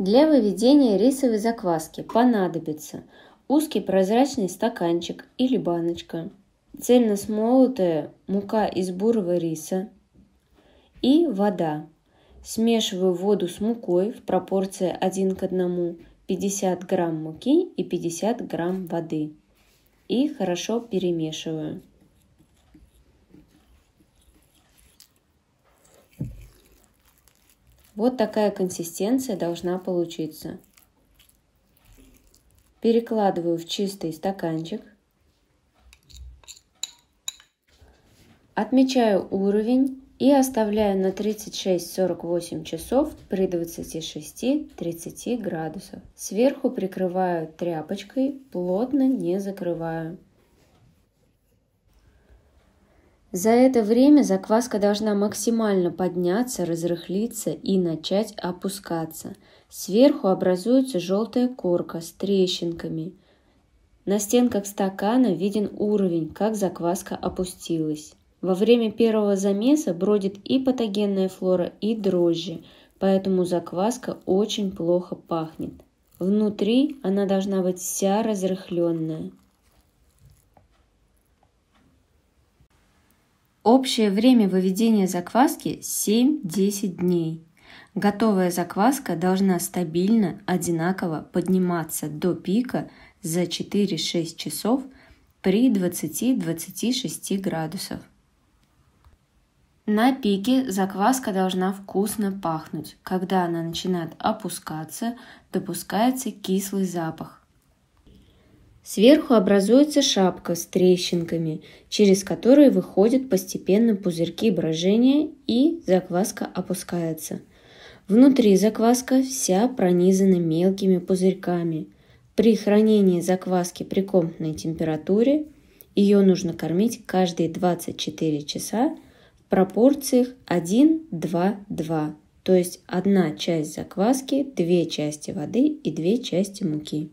Для выведения рисовой закваски понадобится узкий прозрачный стаканчик или баночка, цельно смолотая мука из бурого риса и вода. Смешиваю воду с мукой в пропорции 1 к 1, 50 грамм муки и 50 грамм воды. И хорошо перемешиваю. Вот такая консистенция должна получиться. Перекладываю в чистый стаканчик. Отмечаю уровень и оставляю на 36-48 часов при 26-30 градусов. Сверху прикрываю тряпочкой, плотно не закрываю. За это время закваска должна максимально подняться, разрыхлиться и начать опускаться. Сверху образуется желтая корка с трещинками. На стенках стакана виден уровень, как закваска опустилась. Во время первого замеса бродит и патогенная флора, и дрожжи, поэтому закваска очень плохо пахнет. Внутри она должна быть вся разрыхленная. Общее время выведения закваски 7-10 дней. Готовая закваска должна стабильно, одинаково подниматься до пика за 4-6 часов при 20-26 градусов. На пике закваска должна вкусно пахнуть. Когда она начинает опускаться, допускается кислый запах. Сверху образуется шапка с трещинками, через которые выходят постепенно пузырьки брожения и закваска опускается. Внутри закваска вся пронизана мелкими пузырьками. При хранении закваски при комнатной температуре ее нужно кормить каждые 24 часа в пропорциях 1-2-2, то есть одна часть закваски, две части воды и две части муки.